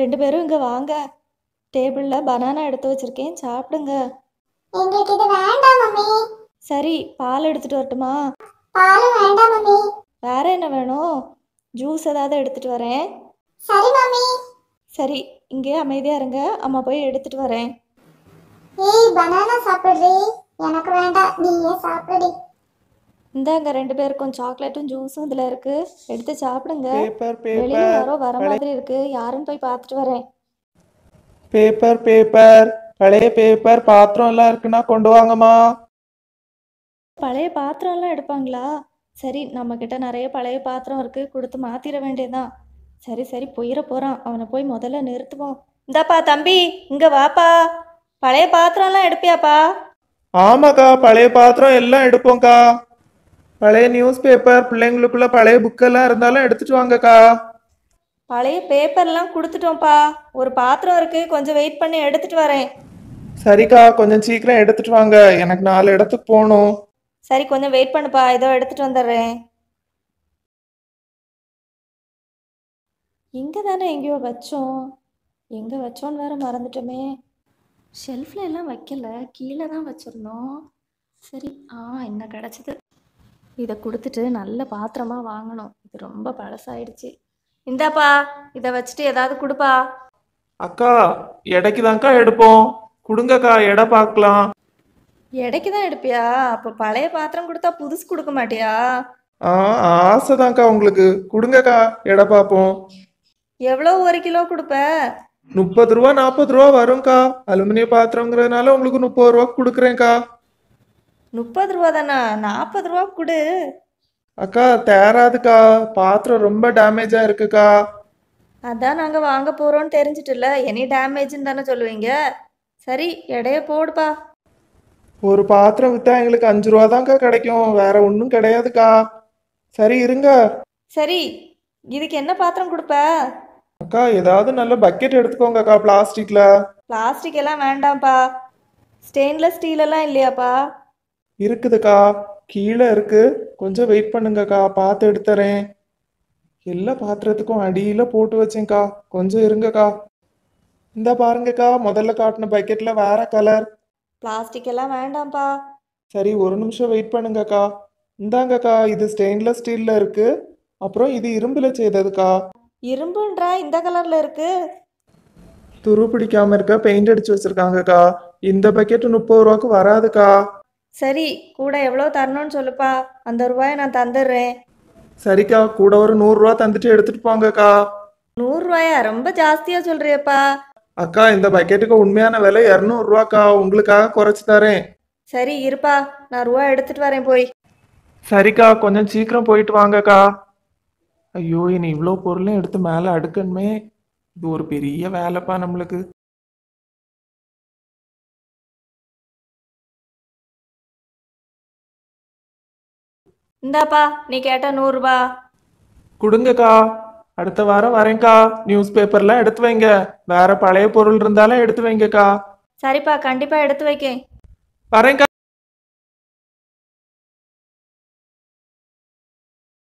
ரெண்டு பேரும் இங்கே வாங்க டேபிளில் பனானா எடுத்து வச்சுருக்கேன் சாப்பிடுங்க சரி பால் எடுத்துட்டு வரட்டுமா பால் வேண்டாம் மம்மி வேற என்ன வேணும் ஜூஸ் ஏதாவது எடுத்துட்டு வரேன் சரி மம்மி சரி இங்கே அமைதியா இருங்க அம்மா போய் எடுத்துட்டு வரேன் ஏய் பனானா சாப்பிடுறீ எனக்கு வேண்டாம் நீயே சாப்பிடு இந்தாங்க ரெண்டு பேருக்கும் சாக்லேட்டும் ஜூஸும் இதுல இருக்கு எடுத்து சாப்பிடுங்க பேப்பர் வெளியே யாரோ வர மாதிரி இருக்கு யாருன்னு போய் பார்த்துட்டு வரேன் பேப்பர் பேப்பர் பழைய பேப்பர் பாத்திரம் எல்லாம் இருக்குன்னா கொண்டு வாங்கம்மா பழைய பாத்திரம் எல்லாம் எடுப்பாங்களா சரி நம்ம கிட்ட நிறைய பழைய பாத்திரம் இருக்கு கொடுத்து மாத்திர வேண்டியதான் சரி சரி போயிட போறான் அவனை போய் முதல்ல நிறுத்துவோம் இந்தாப்பா தம்பி இங்க வாப்பா பழைய பாத்திரம் எல்லாம் எடுப்பியாப்பா ஆமாக்கா பழைய பாத்திரம் எல்லாம் எடுப்போம்க்கா பழைய நியூஸ் பேப்பர் பிள்ளைங்களுக்குள்ள பழைய புக்கெல்லாம் இருந்தாலும் எடுத்துட்டு வாங்கக்கா பழைய பேப்பர்லாம் கொடுத்துட்டோம்ப்பா ஒரு பாத்திரம் இருக்கு கொஞ்சம் வெயிட் பண்ணி எடுத்துட்டு வரேன் சரிக்கா கொஞ்சம் சீக்கிரம் எடுத்துட்டு வாங்க எனக்கு நாலு இடத்துக்கு போகணும் சரி கொஞ்சம் வெயிட் பண்ணுப்பா இதோ எடுத்துட்டு வந்துடுறேன் இங்க தானே எங்கேயோ வச்சோம் எங்கே வச்சோன்னு வேற மறந்துட்டோமே ஷெல்ஃப்ல எல்லாம் வைக்கல கீழே தான் வச்சிருந்தோம் சரி ஆ என்ன கிடச்சிது இதை கொடுத்துட்டு நல்ல பாத்திரமாக வாங்கணும் இது ரொம்ப பழசாயிடுச்சு இந்தாப்பா இதை வச்சுட்டு ஏதாவது கொடுப்பா அக்கா எடைக்கு தான்க்கா எடுப்போம் கொடுங்கக்கா எடை பார்க்கலாம் எடைக்கு தான் எடுப்பியா அப்போ பழைய பாத்திரம் கொடுத்தா புதுசு கொடுக்க மாட்டியா ஆ ஆசைதான்க்கா உங்களுக்கு கொடுங்கக்கா எடை பார்ப்போம் எவ்வளோ ஒரு கிலோ கொடுப்ப முப்பது ரூபா நாற்பது ரூபா வரும்க்கா அலுமினிய பாத்திரங்கிறதுனால உங்களுக்கு முப்பது ரூபா கொடுக்குறேன்க்கா முப்பது ரூபா தானா நாற்பது ரூபா கொடு அக்கா தேராதுக்கா பாத்திரம் ரொம்ப டேமேஜா இருக்குக்கா அதான் நாங்கள் வாங்க போகிறோம்னு தெரிஞ்சிட்டுல எனி டேமேஜ்னு தானே சொல்லுவீங்க சரி எடைய போடுப்பா ஒரு பாத்திரம் வித்தா எங்களுக்கு அஞ்சு ரூபா தான்க்கா கிடைக்கும் வேற ஒன்றும் கிடையாதுக்கா சரி இருங்க சரி இதுக்கு என்ன பாத்திரம் கொடுப்ப அக்கா ஏதாவது நல்ல பக்கெட் எடுத்துக்கோங்கக்கா பிளாஸ்டிக்ல பிளாஸ்டிக் எல்லாம் வேண்டாம்ப்பா ஸ்டெயின்லெஸ் ஸ்டீல் எல்லாம் இல்லையாப்பா இருக்குதுக்கா கீழே இருக்கு கொஞ்சம் வெயிட் பண்ணுங்கக்கா பார்த்து எடுத்துறேன் எல்லா பாத்திரத்துக்கும் அடியில் போட்டு வச்சேங்க்கா கொஞ்சம் இருங்கக்கா இந்த பாருங்கக்கா முதல்ல காட்டின பக்கெட்டில் வேற கலர் பிளாஸ்டிக் எல்லாம் வேண்டாம்ப்பா சரி ஒரு நிமிஷம் வெயிட் பண்ணுங்கக்கா இந்தாங்கக்கா இது ஸ்டெயின்லெஸ் ஸ்டீலில் இருக்கு அப்புறம் இது இரும்பில் செய்ததுக்கா இரும்புன்றா இந்த கலர்ல இருக்கு துரு பிடிக்காம இருக்க பெயிண்ட் அடிச்சு வச்சிருக்காங்கக்கா இந்த பக்கெட் முப்பது ரூபாய்க்கு வராதுக்கா சரி கூட எவ்வளோ தரணும்னு சொல்லுப்பா அந்த ரூபாயை நான் தந்துடுறேன் சரிக்கா கூட ஒரு நூறுரூவா தந்துட்டு எடுத்துட்டு போங்கக்கா நூறுரூவாயா ரொம்ப ஜாஸ்தியாக சொல்றியப்பா அக்கா இந்த பக்கெட்டுக்கு உண்மையான விலை இரநூறுவாக்கா உங்களுக்காக குறைச்சி தரேன் சரி இருப்பா நான் ரூபா எடுத்துட்டு வரேன் போய் சரிக்கா கொஞ்சம் சீக்கிரம் போயிட்டு வாங்கக்கா ஐயோ இனி இவ்வளோ பொருளும் எடுத்து மேலே அடுக்கணுமே இது ஒரு பெரிய வேலைப்பா நம்மளுக்கு இந்தாப்பா நீ கேட்ட ரூபா கொடுங்கக்கா அடுத்த வாரம் வரேன்க்கா நியூஸ் பேப்பர்லாம் எடுத்து வைங்க வேற பழைய பொருள் இருந்தாலும் எடுத்து வைங்கக்கா சரிப்பா கண்டிப்பா எடுத்து வைக்கேன் வரேன்க்கா